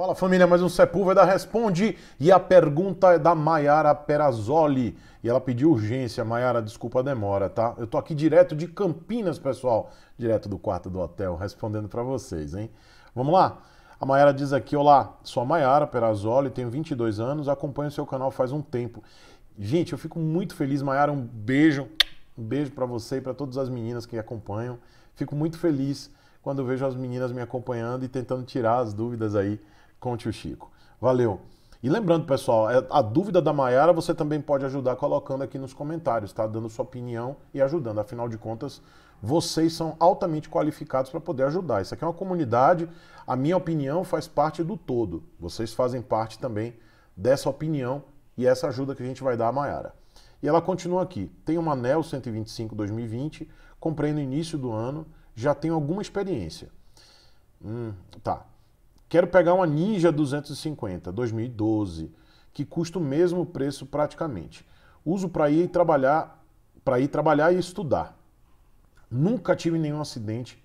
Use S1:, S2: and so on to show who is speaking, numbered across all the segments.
S1: Fala família, mais um Sepúlveda Responde e a pergunta é da Maiara Perazoli e ela pediu urgência. Maiara, desculpa a demora, tá? Eu tô aqui direto de Campinas, pessoal, direto do quarto do hotel, respondendo para vocês, hein? Vamos lá? A Maiara diz aqui: Olá, sou a Maiara Perazoli, tenho 22 anos, acompanho o seu canal faz um tempo. Gente, eu fico muito feliz, Maiara, um beijo, um beijo para você e para todas as meninas que acompanham. Fico muito feliz quando vejo as meninas me acompanhando e tentando tirar as dúvidas aí com o tio Chico. Valeu. E lembrando, pessoal, é, a dúvida da Mayara você também pode ajudar colocando aqui nos comentários, tá? Dando sua opinião e ajudando. Afinal de contas, vocês são altamente qualificados para poder ajudar. Isso aqui é uma comunidade, a minha opinião faz parte do todo. Vocês fazem parte também dessa opinião e essa ajuda que a gente vai dar à Mayara. E ela continua aqui. Tem uma NEL 125 2020, comprei no início do ano, já tenho alguma experiência. Hum, tá. Quero pegar uma Ninja 250 2012, que custa o mesmo preço praticamente. Uso para ir trabalhar, para ir trabalhar e estudar. Nunca tive nenhum acidente,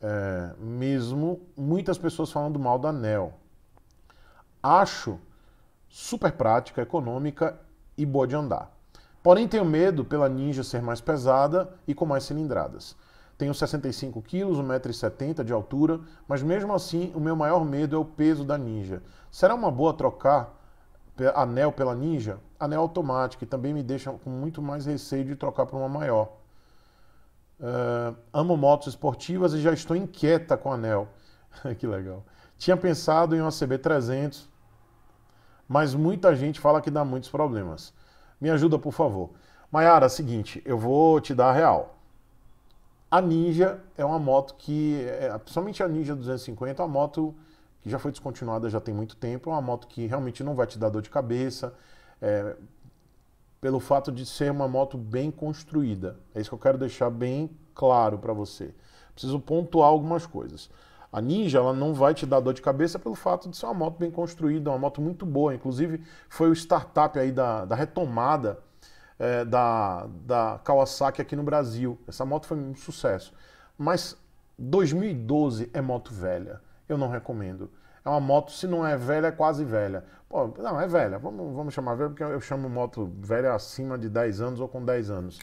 S1: é, mesmo muitas pessoas falando mal da NEL. Acho super prática, econômica e boa de andar. Porém tenho medo pela Ninja ser mais pesada e com mais cilindradas. Tenho 65 quilos, 1,70m de altura, mas mesmo assim o meu maior medo é o peso da Ninja. Será uma boa trocar anel pela Ninja? Anel automático e também me deixa com muito mais receio de trocar por uma maior. Uh, amo motos esportivas e já estou inquieta com anel. que legal. Tinha pensado em uma CB300, mas muita gente fala que dá muitos problemas. Me ajuda, por favor. Maiara, seguinte, eu vou te dar a real. A Ninja é uma moto que, principalmente é, a Ninja 250, é uma moto que já foi descontinuada já tem muito tempo, é uma moto que realmente não vai te dar dor de cabeça, é, pelo fato de ser uma moto bem construída. É isso que eu quero deixar bem claro para você. Preciso pontuar algumas coisas. A Ninja ela não vai te dar dor de cabeça pelo fato de ser uma moto bem construída, uma moto muito boa. Inclusive, foi o startup aí da, da retomada é, da, da Kawasaki aqui no Brasil. Essa moto foi um sucesso. Mas 2012 é moto velha. Eu não recomendo. É uma moto, se não é velha, é quase velha. Pô, não, é velha. Vamos, vamos chamar velha, porque eu chamo moto velha acima de 10 anos ou com 10 anos.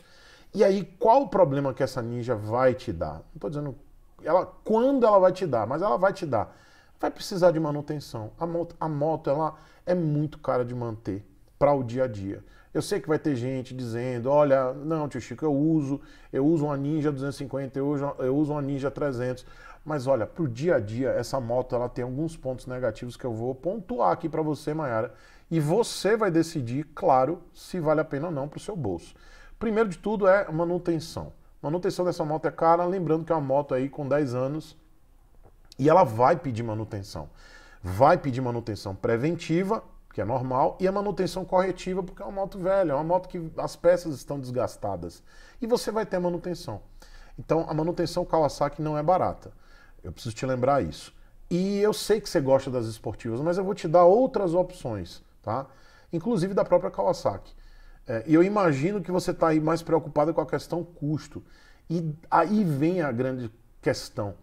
S1: E aí, qual o problema que essa Ninja vai te dar? Não estou dizendo ela, quando ela vai te dar, mas ela vai te dar. Vai precisar de manutenção. A moto, a moto ela é muito cara de manter para o dia a dia. Eu sei que vai ter gente dizendo, olha, não, tio Chico, eu uso, eu uso uma Ninja 250, eu uso, eu uso uma Ninja 300. Mas olha, pro dia a dia, essa moto ela tem alguns pontos negativos que eu vou pontuar aqui para você, Mayara. E você vai decidir, claro, se vale a pena ou não pro seu bolso. Primeiro de tudo é manutenção. Manutenção dessa moto é cara, lembrando que é uma moto aí com 10 anos e ela vai pedir manutenção. Vai pedir manutenção preventiva porque é normal, e a manutenção corretiva, porque é uma moto velha, é uma moto que as peças estão desgastadas. E você vai ter manutenção. Então, a manutenção Kawasaki não é barata. Eu preciso te lembrar isso. E eu sei que você gosta das esportivas, mas eu vou te dar outras opções, tá? Inclusive da própria Kawasaki. É, e eu imagino que você está aí mais preocupado com a questão custo. E aí vem a grande questão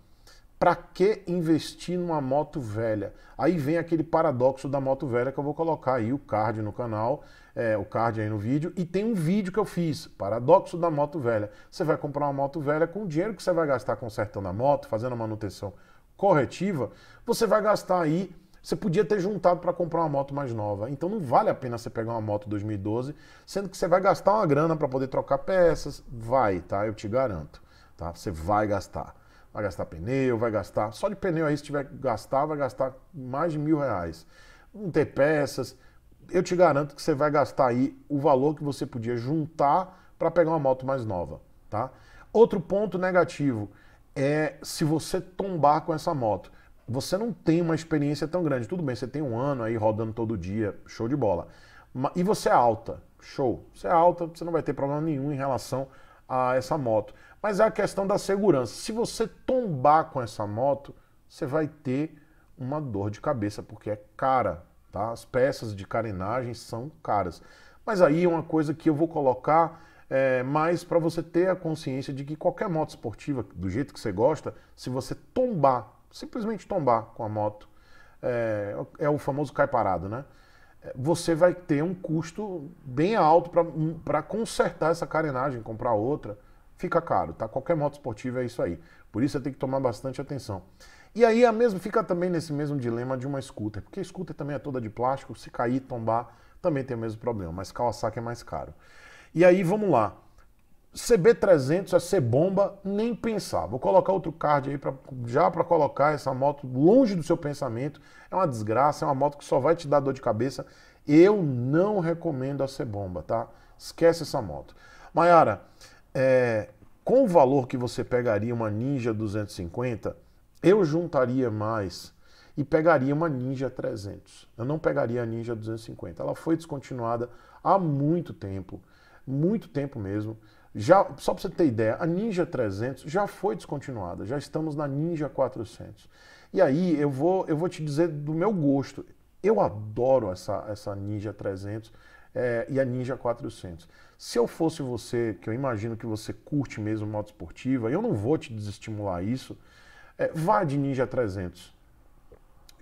S1: para que investir numa moto velha? Aí vem aquele paradoxo da moto velha que eu vou colocar aí o card no canal, é, o card aí no vídeo, e tem um vídeo que eu fiz, paradoxo da moto velha. Você vai comprar uma moto velha com o dinheiro que você vai gastar consertando a moto, fazendo a manutenção corretiva, você vai gastar aí você podia ter juntado para comprar uma moto mais nova. Então não vale a pena você pegar uma moto 2012, sendo que você vai gastar uma grana para poder trocar peças. Vai, tá? Eu te garanto. Tá? Você vai gastar. Vai gastar pneu, vai gastar. Só de pneu aí, se tiver que gastar, vai gastar mais de mil reais. Não ter peças. Eu te garanto que você vai gastar aí o valor que você podia juntar para pegar uma moto mais nova, tá? Outro ponto negativo é se você tombar com essa moto. Você não tem uma experiência tão grande. Tudo bem, você tem um ano aí rodando todo dia, show de bola. E você é alta, show. Você é alta, você não vai ter problema nenhum em relação a essa moto. Mas é a questão da segurança. Se você tombar com essa moto, você vai ter uma dor de cabeça, porque é cara, tá? As peças de carenagem são caras. Mas aí uma coisa que eu vou colocar é, mais para você ter a consciência de que qualquer moto esportiva, do jeito que você gosta, se você tombar, simplesmente tombar com a moto, é, é o famoso cai parado, né? você vai ter um custo bem alto para consertar essa carenagem, comprar outra. Fica caro, tá? Qualquer moto esportiva é isso aí. Por isso você tem que tomar bastante atenção. E aí a mesma, fica também nesse mesmo dilema de uma scooter, porque a scooter também é toda de plástico, se cair, tombar, também tem o mesmo problema, mas Kawasaki é mais caro. E aí vamos lá. CB300, a ser bomba nem pensar. Vou colocar outro card aí pra, já para colocar essa moto longe do seu pensamento. É uma desgraça, é uma moto que só vai te dar dor de cabeça. Eu não recomendo a ser bomba tá? Esquece essa moto. Mayara, é, com o valor que você pegaria uma Ninja 250, eu juntaria mais e pegaria uma Ninja 300. Eu não pegaria a Ninja 250. Ela foi descontinuada há muito tempo muito tempo mesmo. Já, só para você ter ideia, a Ninja 300 já foi descontinuada, já estamos na Ninja 400. E aí eu vou, eu vou te dizer do meu gosto. Eu adoro essa, essa Ninja 300 é, e a Ninja 400. Se eu fosse você, que eu imagino que você curte mesmo moto esportiva, eu não vou te desestimular isso, é, vá de Ninja 300.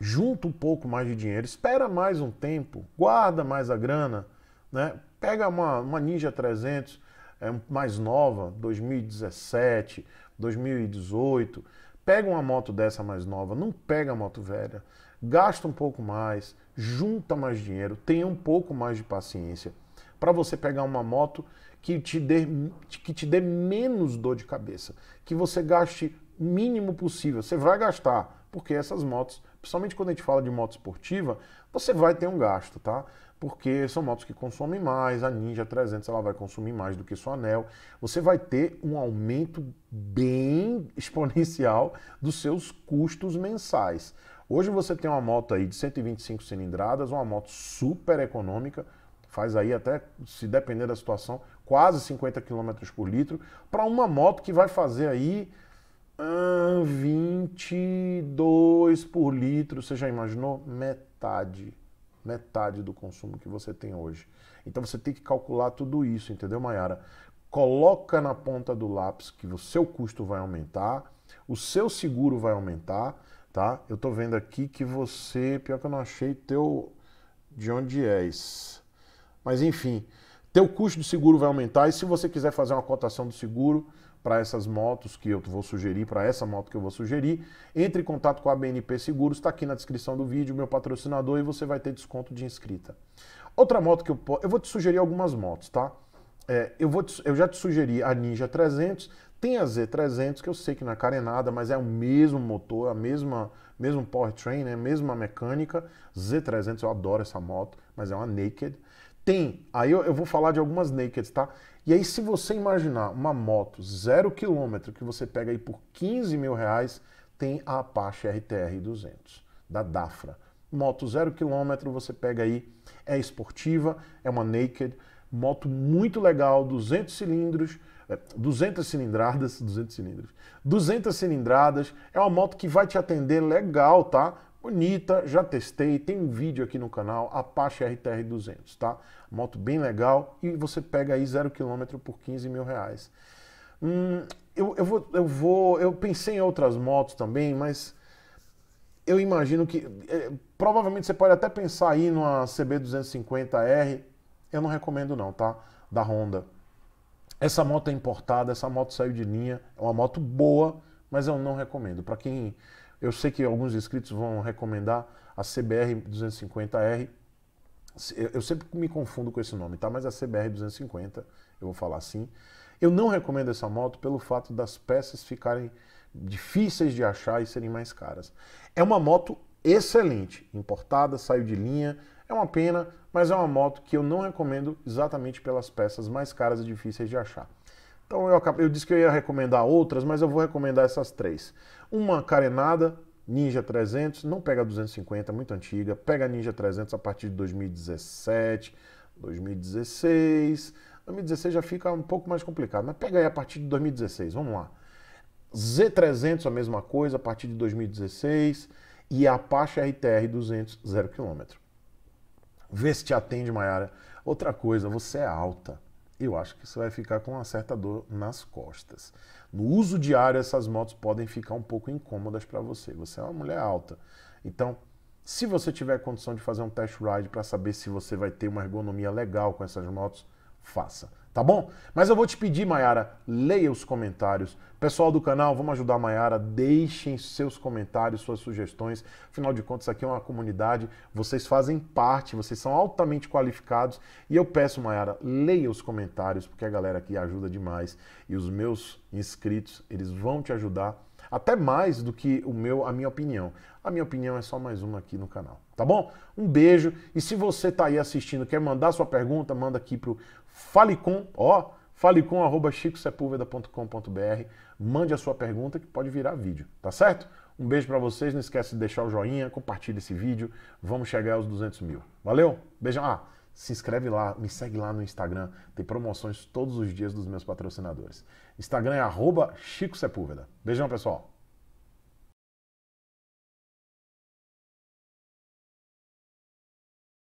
S1: Junta um pouco mais de dinheiro, espera mais um tempo, guarda mais a grana, né? Pega uma, uma Ninja 300 é, mais nova, 2017, 2018. Pega uma moto dessa mais nova, não pega a moto velha. Gasta um pouco mais, junta mais dinheiro, tenha um pouco mais de paciência para você pegar uma moto que te, dê, que te dê menos dor de cabeça, que você gaste mínimo possível. Você vai gastar, porque essas motos, principalmente quando a gente fala de moto esportiva, você vai ter um gasto, tá? porque são motos que consomem mais, a Ninja 300 ela vai consumir mais do que sua Anel. Você vai ter um aumento bem exponencial dos seus custos mensais. Hoje você tem uma moto aí de 125 cilindradas, uma moto super econômica, faz aí até, se depender da situação, quase 50 km por litro, para uma moto que vai fazer aí hum, 22 por litro, você já imaginou? Metade metade do consumo que você tem hoje. Então você tem que calcular tudo isso, entendeu, Mayara? Coloca na ponta do lápis que o seu custo vai aumentar, o seu seguro vai aumentar, tá? Eu tô vendo aqui que você, pior que eu não achei teu de onde és. Mas enfim, teu custo do seguro vai aumentar e se você quiser fazer uma cotação do seguro para essas motos que eu vou sugerir, para essa moto que eu vou sugerir, entre em contato com a BNP Seguros, está aqui na descrição do vídeo, meu patrocinador, e você vai ter desconto de inscrita. Outra moto que eu posso... Eu vou te sugerir algumas motos, tá? É, eu, vou te, eu já te sugeri a Ninja 300, tem a Z300, que eu sei que não é carenada, mas é o mesmo motor, a mesma mesmo powertrain, né? mesma mecânica. Z300, eu adoro essa moto, mas é uma naked. Tem. Aí eu, eu vou falar de algumas nakeds, tá? E aí, se você imaginar uma moto zero quilômetro que você pega aí por 15 mil reais, tem a Apache RTR 200 da Dafra. Moto zero quilômetro, você pega aí, é esportiva, é uma naked, moto muito legal, 200 cilindros, 200 é, cilindradas, 200 cilindros, 200 cilindradas, é uma moto que vai te atender legal, tá? Bonita, já testei, tem um vídeo aqui no canal, Apache RTR 200, tá? Moto bem legal e você pega aí 0 km por 15 mil reais. Hum, eu, eu, vou, eu vou, eu pensei em outras motos também, mas eu imagino que é, provavelmente você pode até pensar aí numa CB 250R. Eu não recomendo não, tá? Da Honda. Essa moto é importada, essa moto saiu de linha, é uma moto boa, mas eu não recomendo para quem eu sei que alguns inscritos vão recomendar a CBR 250R. Eu sempre me confundo com esse nome, tá? Mas a CBR 250, eu vou falar assim. Eu não recomendo essa moto pelo fato das peças ficarem difíceis de achar e serem mais caras. É uma moto excelente, importada, saiu de linha, é uma pena, mas é uma moto que eu não recomendo exatamente pelas peças mais caras e difíceis de achar. Então eu, acabei, eu disse que eu ia recomendar outras, mas eu vou recomendar essas três. Uma carenada, Ninja 300, não pega 250, muito antiga, pega Ninja 300 a partir de 2017, 2016. 2016 já fica um pouco mais complicado, mas pega aí a partir de 2016, vamos lá. Z300 a mesma coisa a partir de 2016 e a Apache RTR 200 0 km. Vê se te atende, Mayara. Outra coisa, você é alta eu acho que você vai ficar com uma certa dor nas costas. No uso diário, essas motos podem ficar um pouco incômodas para você. Você é uma mulher alta. Então, se você tiver condição de fazer um test ride para saber se você vai ter uma ergonomia legal com essas motos, faça tá bom? Mas eu vou te pedir, Mayara, leia os comentários. Pessoal do canal, vamos ajudar a Mayara, deixem seus comentários, suas sugestões. Afinal de contas, aqui é uma comunidade, vocês fazem parte, vocês são altamente qualificados. E eu peço, Mayara, leia os comentários, porque a galera aqui ajuda demais. E os meus inscritos, eles vão te ajudar até mais do que o meu, a minha opinião. A minha opinião é só mais uma aqui no canal, tá bom? Um beijo e se você está aí assistindo, quer mandar sua pergunta, manda aqui pro Fale com, ó, fale com arroba chicosepulveda.com.br. Mande a sua pergunta que pode virar vídeo, tá certo? Um beijo para vocês, não esquece de deixar o joinha, compartilha esse vídeo, vamos chegar aos 200 mil. Valeu, beijão. Ah, se inscreve lá, me segue lá no Instagram, tem promoções todos os dias dos meus patrocinadores. Instagram é arroba Chico Sepúlveda. Beijão, pessoal.